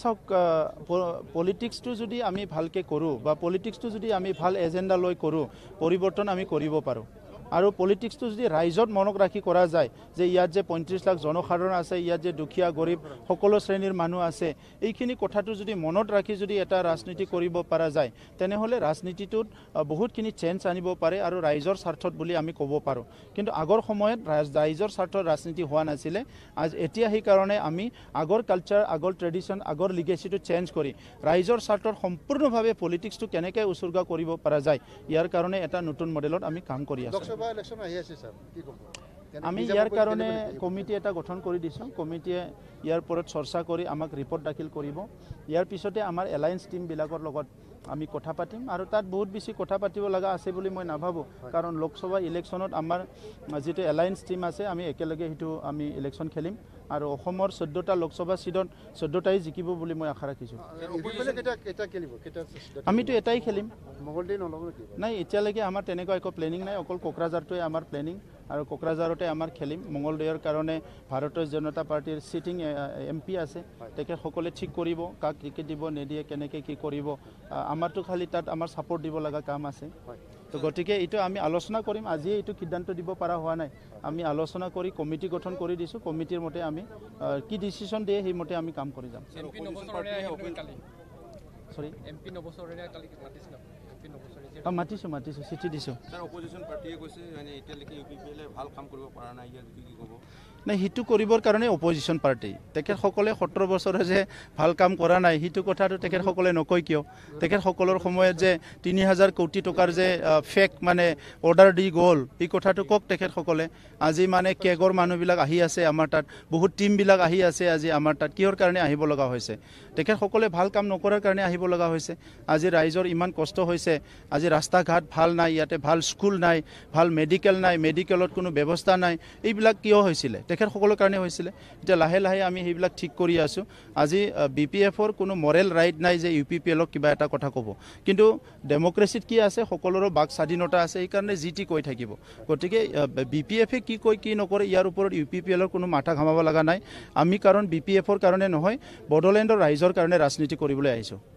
চাওক পলিটিক্সটো যদি আমি ভালকৈ কৰোঁ বা পলিটিক্সটো যদি আমি ভাল এজেণ্ডা লৈ কৰোঁ পৰিৱৰ্তন আমি কৰিব পাৰোঁ আৰু পলিটিক্সটো যদি ৰাইজত মনক ৰাখি কৰা যায় যে ইয়াত যে পঁয়ত্ৰিছ লাখ জনসাধাৰণ আছে ইয়াত যে দুখীয়া গৰীব সকলো শ্ৰেণীৰ মানুহ আছে এইখিনি কথাটো যদি মনত ৰাখি যদি এটা ৰাজনীতি কৰিব পৰা যায় তেনেহ'লে ৰাজনীতিটোত বহুতখিনি চেঞ্জ আনিব পাৰে আৰু ৰাইজৰ স্বাৰ্থত বুলি আমি ক'ব পাৰোঁ কিন্তু আগৰ সময়ত ৰাইজৰ স্বাৰ্থত ৰাজনীতি হোৱা নাছিলে আজি এতিয়া সেইকাৰণে আমি আগৰ কালচাৰ আগৰ ট্ৰেডিশ্যন আগৰ লিগেচিটো চেঞ্জ কৰি ৰাইজৰ স্বাৰ্থত সম্পূৰ্ণভাৱে পলিটিক্সটো কেনেকৈ উচৰ্গা কৰিব পৰা যায় ইয়াৰ কাৰণে এটা নতুন মডেলত আমি কাম কৰি আছোঁ আমি ইয়াৰ কাৰণে কমিটি এটা গঠন কৰি দিছোঁ কমিটিয়ে ইয়াৰ ওপৰত চৰ্চা কৰি আমাক ৰিপৰ্ট দাখিল কৰিব ইয়াৰ পিছতে আমাৰ এলায়েন্স টিম লগত আমি কথা পাতিম আৰু তাত বহুত বেছি কথা পাতিব লগা আছে বুলি মই নাভাবোঁ কাৰণ লোকসভা ইলেকশ্যনত আমাৰ যিটো এলায়েন্স টিম আছে আমি একেলগে সেইটো আমি ইলেকশ্যন খেলিম আৰু অসমৰ চৈধ্যটা লোকসভা ছিটত চৈধ্যটাই জিকিব বুলি মই আশা ৰাখিছোঁ আমিতো এটাই খেলিম নাই এতিয়ালৈকে আমাৰ তেনেকুৱা একো প্লেনিং নাই অকল কোকৰাঝাৰটোৱে আমাৰ প্লেনিং আৰু কোকৰাঝাৰতে আমাৰ খেলিম মঙলদৈৰ কাৰণে ভাৰতীয় জনতা পাৰ্টীৰ ছিটিং এম পি আছে তেখেতসকলে ঠিক কৰিব কাক ক্ৰিকেট দিব নিদিয়ে কেনেকৈ কি কৰিব আমাৰতো খালী তাত আমাৰ ছাপৰ্ট দিব লগা কাম আছে তো গতিকে এইটো আমি আলোচনা কৰিম আজিয়ে এইটো সিদ্ধান্ত দিব পৰা হোৱা নাই আমি আলোচনা কৰি কমিটি গঠন কৰি দিছোঁ কমিটিৰ মতে আমি কি ডিচিশ্যন দিয়ে সেইমতে আমি কাম কৰি যাম মাতিছোঁ মাতিছোঁ চিঠি দিছোঁ নাই সেইটো কৰিবৰ কাৰণে অপজিশ্যন পাৰ্টি তেখেতসকলে সত্তৰ বছৰে যে ভাল কাম কৰা নাই সেইটো কথাটো তেখেতসকলে নকয় কিয় তেখেতসকলৰ সময়ত যে তিনি হাজাৰ কোটি টকাৰ যে ফেক মানে অৰ্ডাৰ দি গ'ল এই কথাটো কওক তেখেতসকলে আজি মানে কেগৰ মানুহবিলাক আহি আছে আমাৰ তাত বহুত টিমবিলাক আহি আছে আজি আমাৰ তাত কিহৰ কাৰণে আহিব লগা হৈছে তেখেতসকলে ভাল কাম নকৰাৰ কাৰণে আহিব লগা হৈছে আজি ৰাইজৰ ইমান কষ্ট হৈছে আজি ৰাস্তা ঘাট ভাল নাই ইয়াতে ভাল স্কুল নাই ভাল মেডিকেল নাই মেডিকেলত কোনো ব্যৱস্থা নাই এইবিলাক কিয় হৈছিলে তেখেতসকলৰ কাৰণে হৈছিলে এতিয়া লাহে লাহে আমি সেইবিলাক ঠিক কৰি আছোঁ আজি বি পি এফৰ কোনো মৰেল ৰাইট নাই যে ইউ পি পি এলক কিবা এটা কথা ক'ব কিন্তু ডেম'ক্ৰেচিত কি আছে সকলোৰে বাক স্বাধীনতা আছে সেইকাৰণে যি টি কৈ থাকিব গতিকে বি পি এফে কি কয় কি নকৰে ইয়াৰ ওপৰত ইউ পি পি এলৰ কোনো মাথা ঘামাব লগা নাই আমি কাৰণ বি পি এফৰ কাৰণে নহয় বড়োলেণ্ডৰ ৰাইজৰ কাৰণে ৰাজনীতি কৰিবলৈ আহিছোঁ